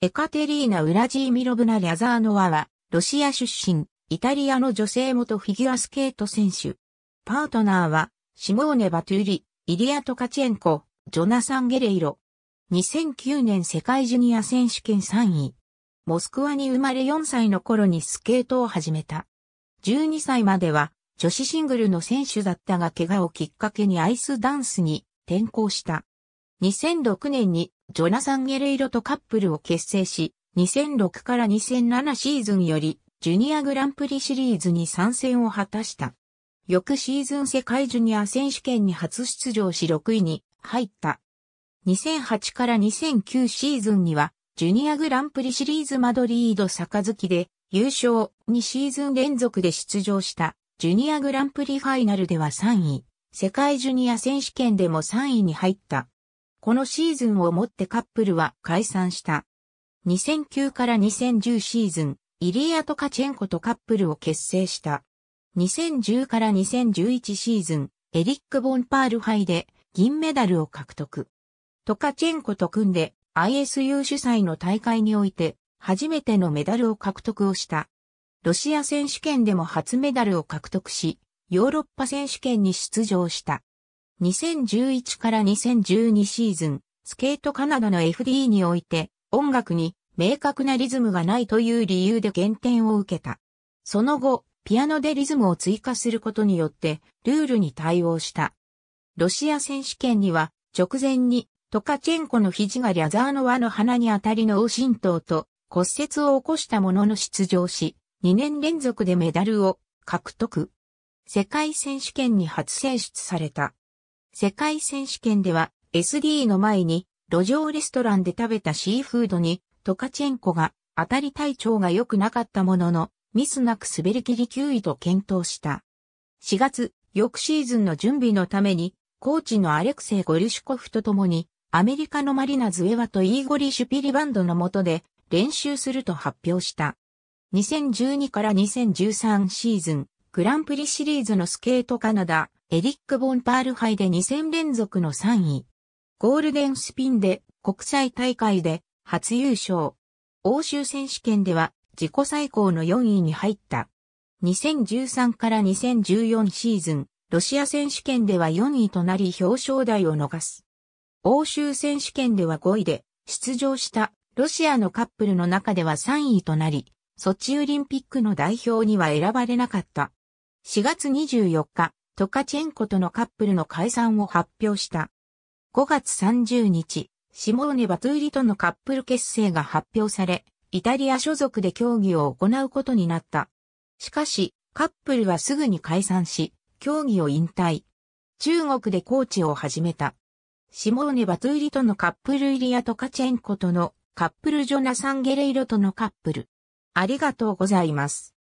エカテリーナ・ウラジーミロブナ・リャザーノワは、ロシア出身、イタリアの女性元フィギュアスケート選手。パートナーは、シモーネ・バトゥーリ、イリア・トカチェンコ、ジョナサン・ゲレイロ。2009年世界ジュニア選手権3位。モスクワに生まれ4歳の頃にスケートを始めた。12歳までは、女子シングルの選手だったが怪我をきっかけにアイスダンスに転向した。2006年にジョナサン・ゲレイロとカップルを結成し、2006から2007シーズンよりジュニアグランプリシリーズに参戦を果たした。翌シーズン世界ジュニア選手権に初出場し6位に入った。2008から2009シーズンにはジュニアグランプリシリーズマドリード月で優勝2シーズン連続で出場したジュニアグランプリファイナルでは3位、世界ジュニア選手権でも3位に入った。このシーズンをもってカップルは解散した。2009から2010シーズン、イリア・トカチェンコとカップルを結成した。2010から2011シーズン、エリック・ボンパール杯で銀メダルを獲得。トカチェンコと組んで ISU 主催の大会において初めてのメダルを獲得をした。ロシア選手権でも初メダルを獲得し、ヨーロッパ選手権に出場した。2011から2012シーズン、スケートカナダの FD において、音楽に明確なリズムがないという理由で減点を受けた。その後、ピアノでリズムを追加することによって、ルールに対応した。ロシア選手権には、直前に、トカチェンコの肘がリャザーノワの鼻に当たりの右心頭と骨折を起こしたものの出場し、2年連続でメダルを獲得。世界選手権に初選出された。世界選手権では SD の前に路上レストランで食べたシーフードにトカチェンコが当たり体調が良くなかったもののミスなく滑り切り9位と検討した。4月、翌シーズンの準備のためにコーチのアレクセイ・ゴリシュコフと共にアメリカのマリナ・ズエワとイーゴリ・シュピリバンドの下で練習すると発表した。2012から2013シーズン、グランプリシリーズのスケートカナダ、エリック・ボンパール杯で2戦連続の3位。ゴールデンスピンで国際大会で初優勝。欧州選手権では自己最高の4位に入った。2013から2014シーズン、ロシア選手権では4位となり表彰台を逃す。欧州選手権では5位で出場したロシアのカップルの中では3位となり、ソチオリンピックの代表には選ばれなかった。4月24日、トカチェンコとのカップルの解散を発表した。5月30日、シモーネ・バトゥーリとのカップル結成が発表され、イタリア所属で競技を行うことになった。しかし、カップルはすぐに解散し、競技を引退。中国でコーチを始めた。シモーネ・バトゥーリとのカップルイリア・トカチェンコとのカップルジョナサン・ゲレイロとのカップル。ありがとうございます。